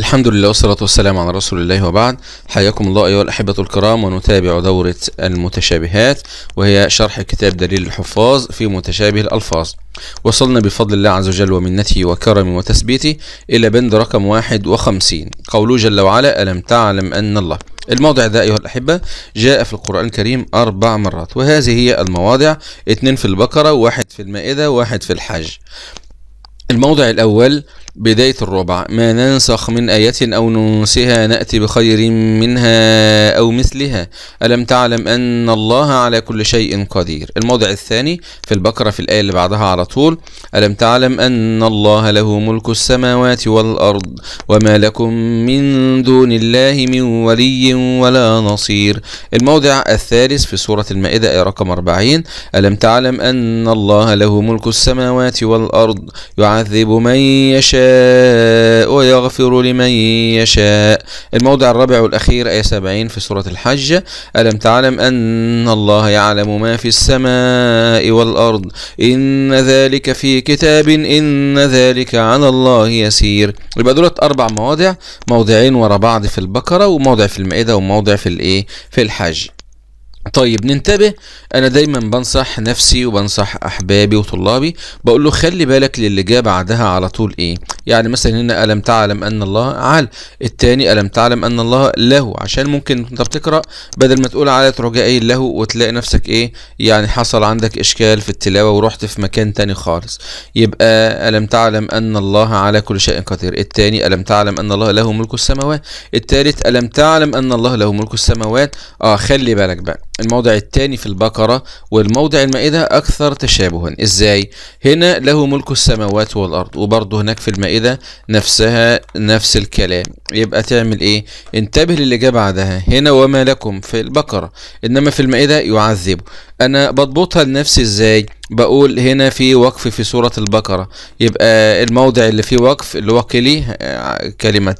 الحمد لله والصلاة والسلام على رسول الله وبعد حياكم الله أيها الأحبة الكرام ونتابع دورة المتشابهات وهي شرح كتاب دليل الحفاظ في متشابه الألفاظ وصلنا بفضل الله عز وجل ومنته وكرمه وتثبيته إلى بند رقم 51 قوله جل وعلا ألم تعلم أن الله الموضع ده أيها الأحبة جاء في القرآن الكريم أربع مرات وهذه هي المواضع اتنين في البقرة واحد في المائدة واحد في الحج الموضع الأول بداية الربع ما ننسخ من آية أو ننسها نأتي بخير منها أو مثلها ألم تعلم أن الله على كل شيء قدير الموضع الثاني في البقرة في الآية اللي بعدها على طول ألم تعلم أن الله له ملك السماوات والأرض وما لكم من دون الله من ولي ولا نصير الموضع الثالث في سورة المائدة آية رقم 40 ألم تعلم أن الله له ملك السماوات والأرض يعذب من يشاء آه، ويغفر لمن يشاء الموضع الرابع والأخير آية 70 في سورة الحج ألم تعلم أن الله يعلم ما في السماء والأرض إن ذلك في كتاب إن ذلك على الله يسير يبقى دولت أربع مواضع موضعين ورا بعض في البقرة وموضع في المائدة وموضع في الإيه في الحج طيب ننتبه انا دايما بنصح نفسي وبنصح احبابي وطلابي بقول له خلي بالك للي جه بعدها على طول ايه يعني مثلا هنا الم تعلم ان الله عال التاني الم تعلم ان الله له عشان ممكن انت بتقرا بدل ما تقول على ترجع ايه له وتلاقي نفسك ايه يعني حصل عندك اشكال في التلاوه ورحت في مكان تاني خالص يبقى الم تعلم ان الله على كل شيء قدير التاني الم تعلم ان الله له ملك السماوات التالت الم تعلم ان الله له ملك السماوات اه خلي بالك بقى الموضع الثاني في البقرة والموضع المائدة أكثر تشابها إزاي؟ هنا له ملك السماوات والأرض وبرضه هناك في المائدة نفسها نفس الكلام يبقى تعمل إيه؟ انتبه للي جه بعدها هنا وما لكم في البقرة إنما في المائدة يعذب أنا بضبطها لنفسي إزاي؟ بقول هنا في وقف في سورة البقرة يبقى الموضع اللي فيه وقف اللي هو كلي كلمة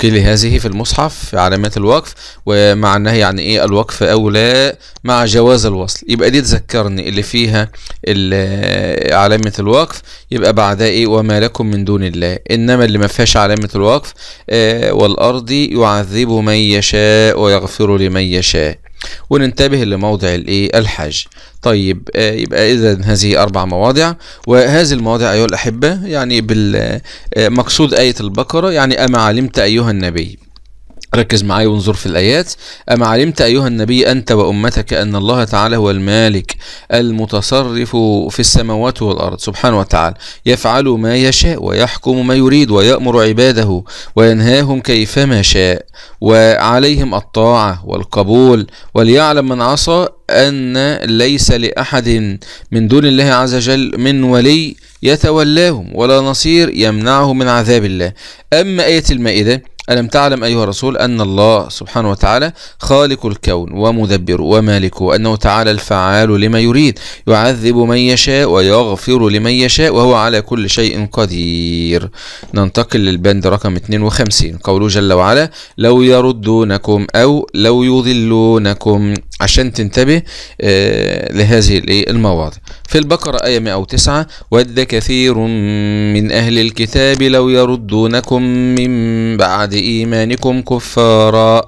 كلي هذه في المصحف في علامات الوقف ومعناها يعني إيه الوقف أو لا مع جواز الوصل يبقى دي تذكرني اللي فيها علامة الوقف يبقى بعدها إيه وما لكم من دون الله إنما اللي ما فيهاش علامة الوقف آه، والأرض يعذب من يشاء ويغفر لمن يشاء وننتبه لموضع الايه الحاج طيب آه يبقى اذا هذه اربع مواضع وهذه المواضع ايها الاحبه يعني بالمقصود آه، ايه البقره يعني اما علمت ايها النبي ركز معايا وانظر في الآيات أما علمت أيها النبي أنت وأمتك أن الله تعالى هو المالك المتصرف في السماوات والأرض سبحانه وتعالى يفعل ما يشاء ويحكم ما يريد ويأمر عباده وينهاهم كيفما شاء وعليهم الطاعة والقبول وليعلم من عصى أن ليس لأحد من دون الله عز وجل من ولي يتولاهم ولا نصير يمنعه من عذاب الله أما آية المائدة ألم تعلم أيها الرسول أن الله سبحانه وتعالى خالق الكون ومدبره ومالكه وأنه تعالى الفعال لما يريد يعذب من يشاء ويغفر لمن يشاء وهو على كل شيء قدير ننتقل للبند رقم 52 قوله جل وعلا لو يردونكم أو لو يضلونكم عشان تنتبه آه، لهذه المواضع في البقرة آية 109 ود كثير من أهل الكتاب لو يردونكم من بعد إيمانكم كفارا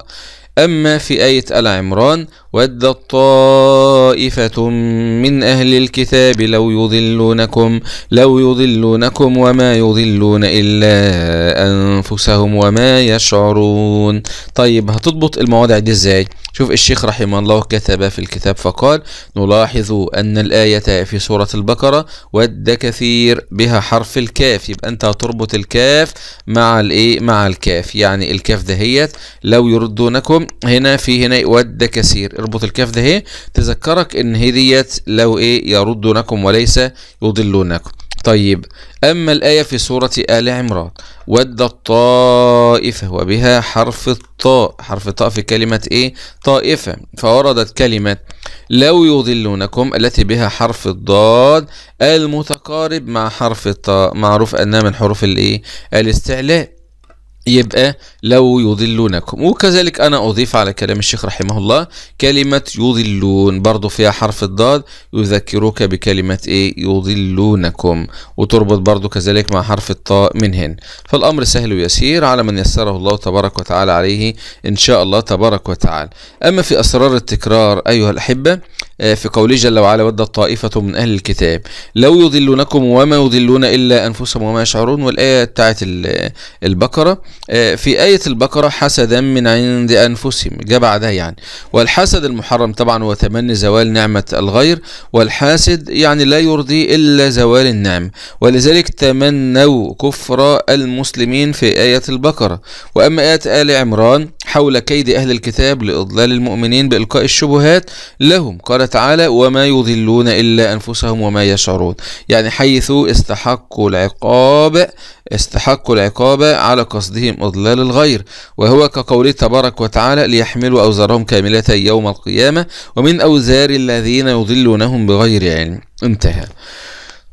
أما في آية العمران ود الطائفة من أهل الكتاب لو يضلونكم لو يضلونكم وما يضلون إلا أنفسهم وما يشعرون طيب هتضبط المواضع دي إزاي شوف الشيخ رحمه الله كتب في الكتاب فقال نلاحظ أن الآية في سورة البقرة ود كثير بها حرف الكاف يبقى أنت هتربط الكاف مع الإيه مع الكاف يعني الكاف دهيت لو يردونكم هنا في هنا ود كثير اربط الكاف ده اهي تذكرك ان هي ديت لو ايه يردونكم وليس يضلونكم طيب أما الآية في سورة آل عمران ود الطائفة وبها حرف الطاء حرف الطاء في كلمة إيه طائفة فوردت كلمة لو يضلونكم التي بها حرف الضاد المتقارب مع حرف الطاء معروف أنها من حروف الإيه الاستعلاء يبقى لو يضلونكم وكذلك أنا أضيف على كلام الشيخ رحمه الله كلمة يضلون برضو فيها حرف الضاد يذكرك بكلمة إيه يضلونكم وتربط برضو كذلك مع حرف الطاء من هنا فالأمر سهل ويسير على من يسره الله تبارك وتعالى عليه إن شاء الله تبارك وتعالى أما في أسرار التكرار أيها الأحبة آه، في قوله جل وعلا ود الطائفة من أهل الكتاب لو يضلونكم وما يضلون إلا أنفسهم وما يشعرون والآية بتاعت البقرة آه، في آية البقرة حسدا من عند أنفسهم جاء بعدها يعني والحسد المحرم طبعا هو تمني زوال نعمة الغير والحاسد يعني لا يرضي إلا زوال النعمة ولذلك تمنوا كفر المسلمين في آية البقرة وأما آية آل عمران حول كيد أهل الكتاب لإضلال المؤمنين بإلقاء الشبهات لهم قال قال تعالى وما يضلون إلا أنفسهم وما يشعرون يعني حيث استحقوا العقاب استحقوا العقاب على قصدهم إضلال الغير وهو كقوله تبارك وتعالى ليحملوا أوزارهم كاملة يوم القيامة ومن أوزار الذين يضلونهم بغير علم انتهى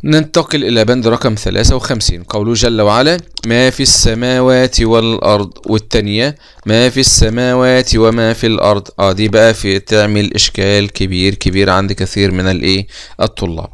ننتقل إلى بند رقم 53 قوله جل وعلا ما في السماوات والأرض والتانية ما في السماوات وما في الأرض اه دي بقى في تعمل إشكال كبير كبير عند كثير من الإيه الطلاب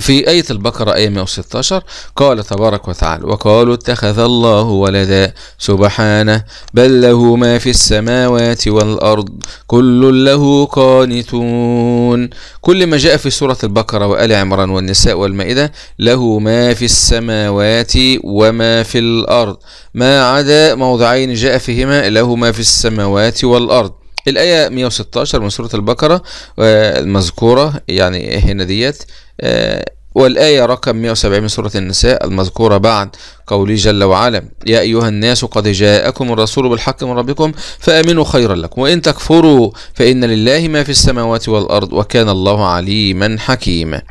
في آية البقرة آية 116 قال تبارك وتعالى وقالوا اتخذ الله ولدا سبحانه بل له ما في السماوات والأرض كل له قانتون كل ما جاء في سورة البقرة وآل عمران والنساء والمائدة له ما في السماوات وما في الأرض ما عدا موضعين جاء فيهما له ما في السماوات والأرض الآية 116 من سورة البقرة آه، المذكورة يعني هنا ديت آه، والآية رقم 170 من سورة النساء المذكورة بعد قوله جل وعلا يا أيها الناس قد جاءكم الرسول بالحق من ربكم فآمنوا خيرا لكم وإن تكفروا فإن لله ما في السماوات والأرض وكان الله عليما حكيما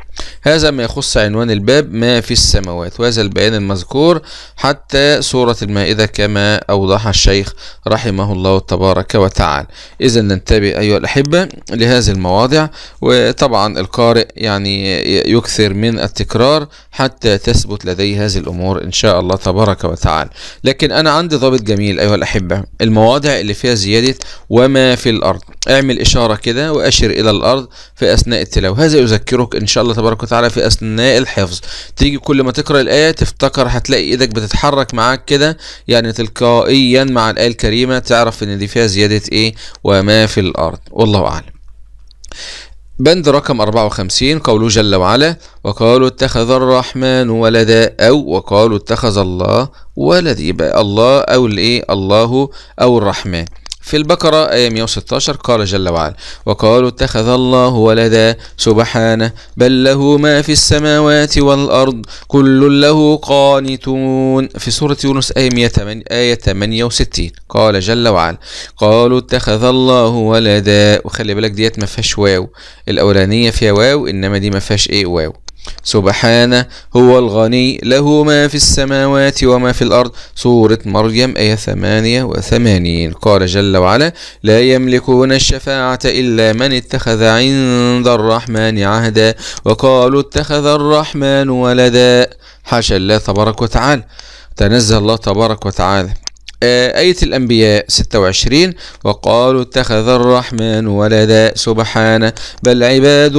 هذا ما يخص عنوان الباب ما في السماوات وهذا البيان المذكور حتى سورة المائدة كما أوضح الشيخ رحمه الله تبارك وتعالى إذا ننتبه أيها الأحبة لهذه المواضع وطبعا القارئ يعني يكثر من التكرار حتى تثبت لديه هذه الأمور إن شاء الله تبارك وتعالى لكن أنا عندي ضابط جميل أيها الأحبة المواضع اللي فيها زيادة وما في الأرض اعمل إشارة كده وأشر إلى الأرض في أثناء التلاوة هذا يذكرك إن شاء الله تبارك تبارك وتعالى في أثناء الحفظ تيجي كل ما تقرأ الآية تفتكر هتلاقي إيدك بتتحرك معاك كده يعني تلقائيا مع الآية الكريمة تعرف إن دي فيها زيادة إيه وما في الأرض والله أعلم بند رقم 54 قوله جل وعلا وقالوا اتخذ الرحمن ولدا أو وقالوا اتخذ الله ولد يبقى الله أو الإيه الله أو الرحمن في البقرة آية 116 قال جل وعلا وقالوا اتخذ الله ولدا سبحانه بل له ما في السماوات والأرض كل له قانتون في سورة يونس آية آية 68 قال جل وعلا قالوا اتخذ الله ولدا وخلي بالك ديت ما فيهاش واو الأولانية فيها واو إنما دي ما فيهاش إيه واو سبحانه هو الغني له ما في السماوات وما في الأرض سورة مريم آية 88 قال جل وعلا لا يملكون الشفاعة إلا من اتخذ عند الرحمن عهدا وقالوا اتخذ الرحمن ولدا حاشا الله تبارك وتعالى تنزه الله تبارك وتعالى آه، آية الأنبياء 26 وقالوا اتخذ الرحمن ولدا سبحانه بل عباد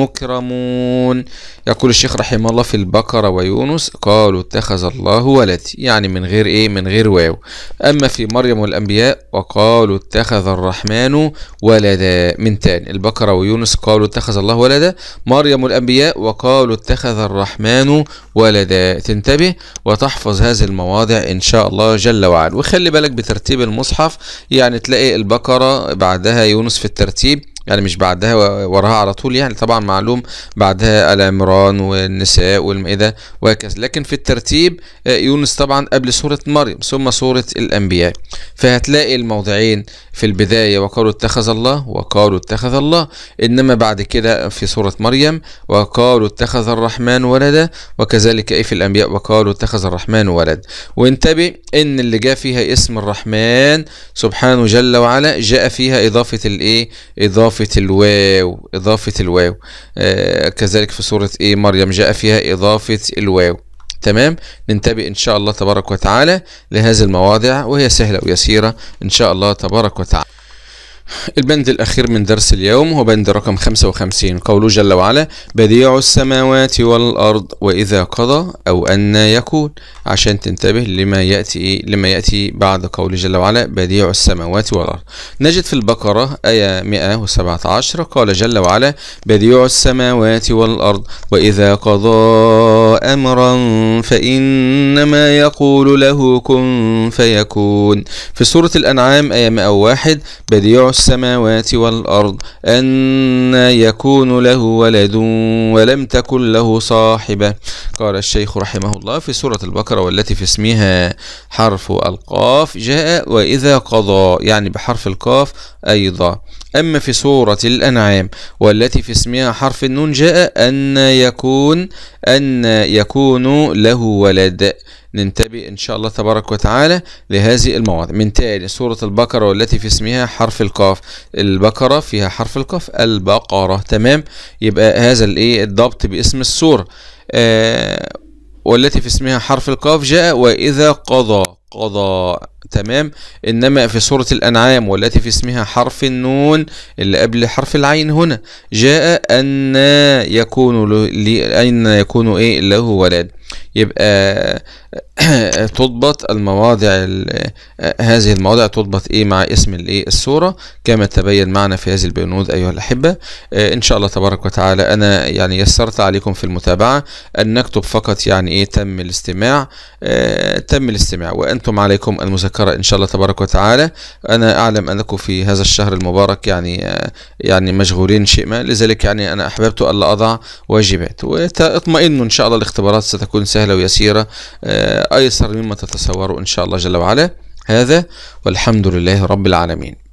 مكرمون يقول الشيخ رحمه الله في البقرة ويونس قالوا اتخذ الله ولد يعني من غير ايه من غير واو اما في مريم والانبياء وقالوا اتخذ الرحمن ولدا من تاني البقرة ويونس قالوا اتخذ الله ولدا مريم والانبياء وقالوا اتخذ الرحمن ولدا تنتبه وتحفظ هذه المواضع ان شاء الله جل وعلا وخلي بالك بترتيب المصحف يعني تلاقي البقرة بعدها يونس في الترتيب يعني مش بعدها وراها على طول يعني طبعا معلوم بعدها العمران والنساء والمائدة وهكذا لكن في الترتيب آه، يونس طبعا قبل سورة مريم ثم سورة الأنبياء فهتلاقي الموضعين في البداية وقالوا اتخذ الله وقالوا اتخذ الله إنما بعد كده في سورة مريم وقالوا اتخذ الرحمن ولدا وكذلك أي في الأنبياء وقالوا اتخذ الرحمن ولد وانتبه إن اللي جاء فيها اسم الرحمن سبحانه جل وعلا جاء فيها إضافة الإيه إضافة إضافة الواو إضافة الواو آه، كذلك في سورة إيه مريم جاء فيها إضافة الواو تمام ننتبه إن شاء الله تبارك وتعالى لهذه المواضع وهي سهلة ويسيرة إن شاء الله تبارك وتعالى البند الأخير من درس اليوم هو بند رقم 55 قوله جل وعلا بديع السماوات والأرض وإذا قضى أو أن يكون عشان تنتبه لما يأتي لما يأتي بعد قوله جل وعلا بديع السماوات والأرض نجد في البقرة آية 117 قال جل وعلا بديع السماوات والأرض وإذا قضى أمرا فإنما يقول له كن فيكون في سورة الأنعام آية 101 بديع السماوات والأرض أن يكون له ولد ولم تكن له صاحبة قال الشيخ رحمه الله في سورة البقرة والتي في اسمها حرف القاف جاء وإذا قضى يعني بحرف القاف أيضا أما في سورة الأنعام والتي في اسمها حرف النون جاء أن يكون أن يكون له ولد ننتبه إن شاء الله تبارك وتعالى لهذه المواضع من تالي سورة البقرة والتي في اسمها حرف القاف البقرة فيها حرف القاف البقرة تمام يبقى هذا الإيه الضبط باسم السورة آه والتي في اسمها حرف القاف جاء وإذا قضى قضى تمام انما في سورة الانعام والتي في اسمها حرف النون اللي قبل حرف العين هنا جاء ان يكون ان يكون ايه له ولد يبقى تضبط المواضع هذه المواضع تضبط ايه مع اسم الايه الصوره كما تبين معنا في هذه البنود ايها الاحبه آه، ان شاء الله تبارك وتعالى انا يعني يسرت عليكم في المتابعه ان نكتب فقط يعني ايه تم الاستماع آه، تم الاستماع وانتم عليكم المذكره ان شاء الله تبارك وتعالى انا اعلم انكم في هذا الشهر المبارك يعني آه، يعني مشغولين شيء ما لذلك يعني انا احببت الا اضع واجبات واطمئنوا ان شاء الله الاختبارات ستكون تكون سهلة ويسيرة آه، أيسر مما تتصوروا إن شاء الله جل وعلا هذا والحمد لله رب العالمين